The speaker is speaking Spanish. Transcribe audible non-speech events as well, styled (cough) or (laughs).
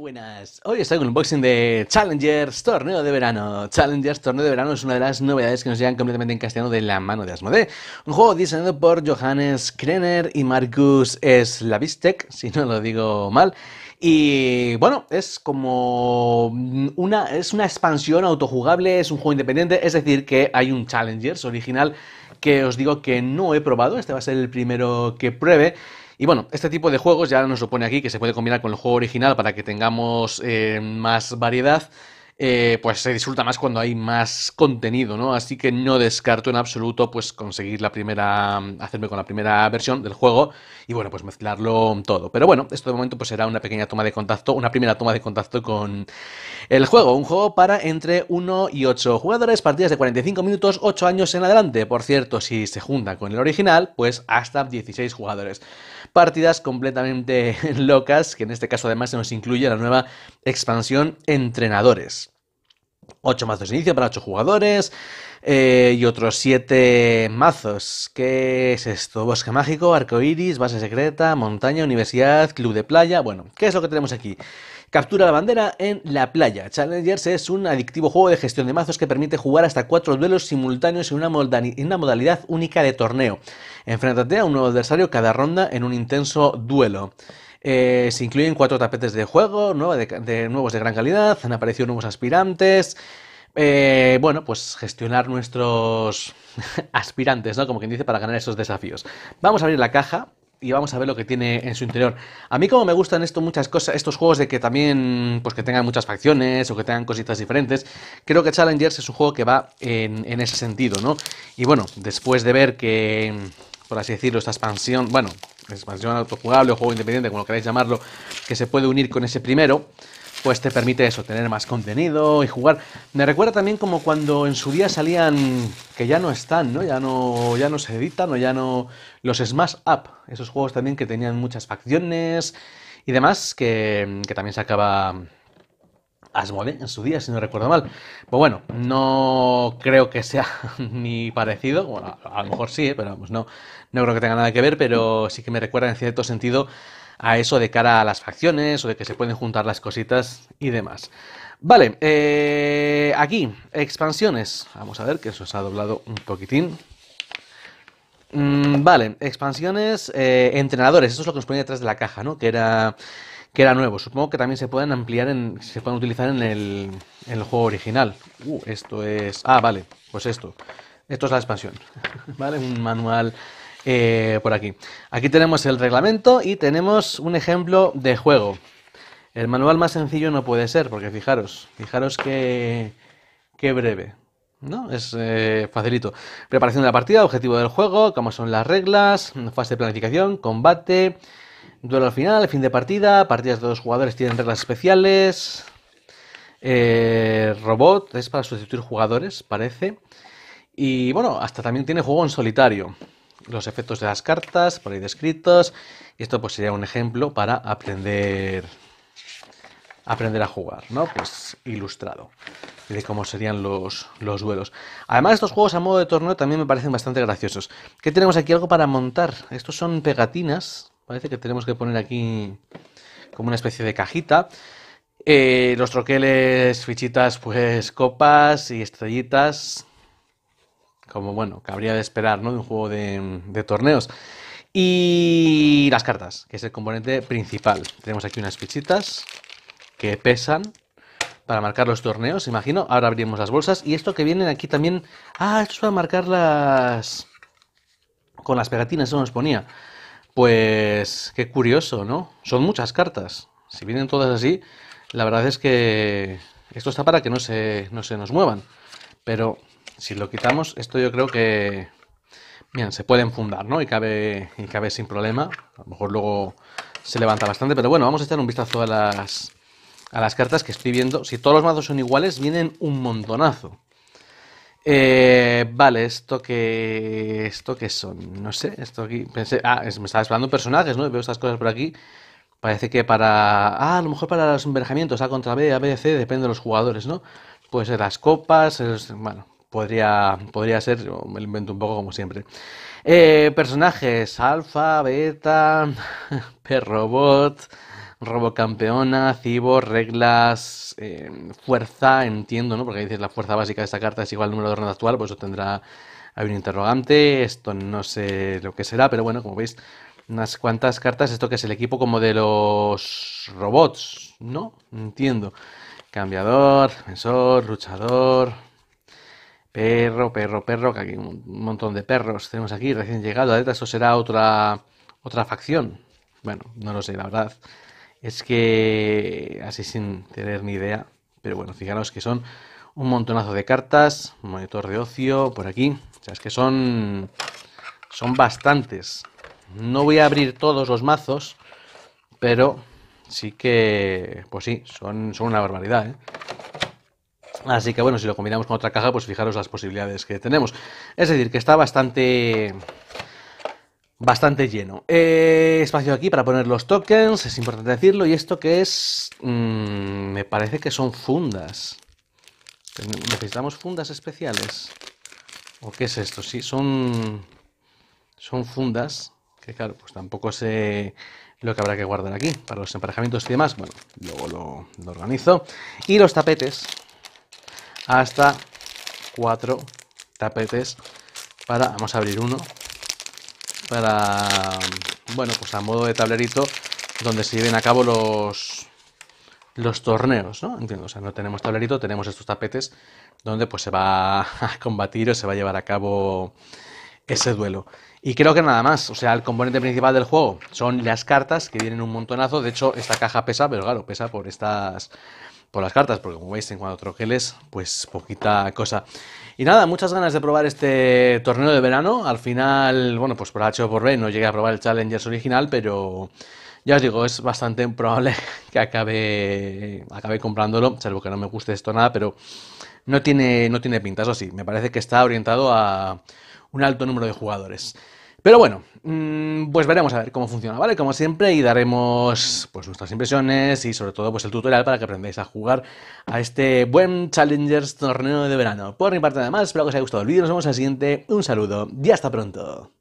buenas. Hoy estoy con un unboxing de Challengers Torneo de Verano. Challengers Torneo de Verano es una de las novedades que nos llegan completamente en castellano de la mano de Asmodee. Un juego diseñado por Johannes Krenner y Marcus Slavistek, si no lo digo mal. Y bueno, es como una, es una expansión autojugable, es un juego independiente, es decir, que hay un Challengers original que os digo que no he probado, este va a ser el primero que pruebe. Y bueno, este tipo de juegos ya nos lo pone aquí, que se puede combinar con el juego original para que tengamos eh, más variedad. Eh, pues se disfruta más cuando hay más contenido, ¿no? Así que no descarto en absoluto, pues conseguir la primera, hacerme con la primera versión del juego y bueno, pues mezclarlo todo. Pero bueno, esto de momento pues será una pequeña toma de contacto, una primera toma de contacto con el juego. Un juego para entre 1 y 8 jugadores, partidas de 45 minutos, 8 años en adelante. Por cierto, si se junta con el original, pues hasta 16 jugadores. Partidas completamente (laughs) locas, que en este caso además se nos incluye la nueva expansión entrenadores. 8 mazos de inicio para 8 jugadores eh, y otros 7 mazos. ¿Qué es esto? Bosque mágico, arco iris, base secreta, montaña, universidad, club de playa. Bueno, ¿qué es lo que tenemos aquí? Captura la bandera en la playa. Challengers es un adictivo juego de gestión de mazos que permite jugar hasta cuatro duelos simultáneos en una, en una modalidad única de torneo. Enfréntate a un nuevo adversario cada ronda en un intenso duelo. Eh, se incluyen cuatro tapetes de juego, de, nuevos de gran calidad, han aparecido nuevos aspirantes. Eh, bueno, pues gestionar nuestros (laughs) aspirantes, ¿no? Como quien dice, para ganar esos desafíos. Vamos a abrir la caja y vamos a ver lo que tiene en su interior. A mí como me gustan esto muchas cosas, estos juegos de que también pues que tengan muchas facciones o que tengan cositas diferentes, creo que Challengers es un juego que va en, en ese sentido, ¿no? Y bueno, después de ver que, por así decirlo, esta expansión, bueno, es más, expansión autojugable o juego independiente, como lo queráis llamarlo, que se puede unir con ese primero, pues te permite eso, tener más contenido y jugar. Me recuerda también como cuando en su día salían, que ya no están, ¿no? Ya no, ya no se editan o ya no... Los Smash Up, esos juegos también que tenían muchas facciones y demás, que, que también se acaba Asmodee en su día, si no recuerdo mal. Pues bueno, no creo que sea (laughs) ni parecido, a, lo mejor sí, ¿eh? pero no, no creo que tenga nada que ver, pero sí que me recuerda en cierto sentido a eso de cara a las facciones o de que se pueden juntar las cositas y demás. Vale, eh, aquí, expansiones. Vamos a ver que eso se ha doblado un poquitín. Mm, vale, expansiones, eh, entrenadores. Eso es lo que nos pone detrás de la caja, ¿no? Que era que era nuevo. Supongo que también se pueden ampliar, en, se pueden utilizar en el, juego original. Uh, esto es... Ah, vale, pues esto. Esto es la expansión, (laughs) ¿vale? Un manual eh, por aquí. Aquí tenemos el reglamento y tenemos un ejemplo de juego. El manual más sencillo no puede ser, porque fijaros, fijaros qué, qué breve. ¿No? Es eh, facilito. Preparación de la partida, objetivo del juego, cómo son las reglas, fase de planificación, combate, Duelo al final, fin de partida, partidas de dos jugadores tienen reglas especiales. Eh, robot es para sustituir jugadores, parece. Y bueno, hasta también tiene juego en solitario. Los efectos de las cartas, por ahí descritos. Y esto pues sería un ejemplo para aprender aprender a jugar, ¿no? Pues ilustrado de cómo serían los, los duelos. Además, estos juegos a modo de torneo también me parecen bastante graciosos. ¿Qué tenemos aquí? Algo para montar. Estos son pegatinas Parece que tenemos que poner aquí como una especie de cajita. Eh, los troqueles, fichitas, pues copas y estrellitas. Como bueno, cabría de esperar, ¿no? De un juego de, torneos. Y las cartas, que es el componente principal. Tenemos aquí unas fichitas que pesan para marcar los torneos, imagino. Ahora abrimos las bolsas. Y esto que vienen aquí también. Ah, esto es para marcar las. Con las pegatinas, eso nos ponía. Pues qué curioso, ¿no? Son muchas cartas. Si vienen todas así, la verdad es que esto está para que no se, nos muevan. Pero si lo quitamos, esto yo creo que... Bien, se pueden fundar, ¿no? Y cabe, y cabe sin problema. A lo mejor luego se levanta bastante. Pero bueno, vamos a echar un vistazo a las, a las cartas que estoy viendo. Si todos los mazos son iguales, vienen un montonazo. Eh, vale, esto que. ¿Esto que son? No sé, esto aquí. Pensé, ah, me estaba esperando personajes, ¿no? Veo estas cosas por aquí. Parece que para. Ah, a lo mejor para los envergamientos A contra B, A, B, C, depende de los jugadores, ¿no? puede ser las copas, bueno, podría, podría ser, me invento un poco como siempre. Eh, personajes, alfa, beta, (laughs) perrobot. Robocampeona, Cibor, reglas, eh, fuerza, entiendo, ¿no? Porque dices la fuerza básica de esta carta es igual al número de ronda actual, pues eso tendrá hay un interrogante, esto no sé lo que será, pero bueno, como veis, unas cuantas cartas, esto que es el equipo como de los robots, ¿no? Entiendo. Cambiador, defensor, luchador, perro, perro, perro, que aquí un montón de perros tenemos aquí, recién llegado, esto será otra, otra facción. Bueno, no lo sé, la verdad. Es que, así sin tener ni idea, pero bueno, fijaros que son un montonazo de cartas, un monitor de ocio por aquí, o sea, es que son, son bastantes. No voy a abrir todos los mazos, pero sí que, pues sí, son, son una barbaridad, ¿eh? Así que bueno, si lo combinamos con otra caja, pues fijaros las posibilidades que tenemos. Es decir, que está bastante, bastante lleno. Eh, espacio aquí para poner los tokens, es importante decirlo. Y esto que es... Mm, me parece que son fundas. ¿Necesitamos fundas especiales? ¿O qué es esto? Sí, son... Son fundas, que claro, pues tampoco sé lo que habrá que guardar aquí para los emparejamientos y demás. Bueno, luego lo, lo organizo. Y los tapetes. Hasta cuatro tapetes para... Vamos a abrir uno, para, bueno, pues a modo de tablerito donde se lleven a cabo los, los torneos, ¿no? Entiendo, o sea, no tenemos tablerito, tenemos estos tapetes donde pues se va a combatir o se va a llevar a cabo ese duelo. Y creo que nada más, o sea, el componente principal del juego son las cartas que vienen un montonazo, de hecho esta caja pesa, pero claro, pesa por estas por las cartas, porque como veis en cuanto troqueles, pues poquita cosa. Y nada, muchas ganas de probar este torneo de verano. Al final, bueno, pues por H por B no llegué a probar el Challengers original, pero ya os digo, es bastante improbable (laughs) que acabe, acabe comprándolo, salvo que no me guste esto nada, pero no tiene, no tiene pinta, eso sí, me parece que está orientado a un alto número de jugadores. Pero bueno, mm, pues veremos a ver cómo funciona, ¿vale? Como siempre, y daremos pues nuestras impresiones y sobre todo pues el tutorial para que aprendáis a jugar a este buen Challengers torneo de verano. Por mi parte nada más, espero que os haya gustado el vídeo, nos vemos el siguiente, un saludo y hasta pronto.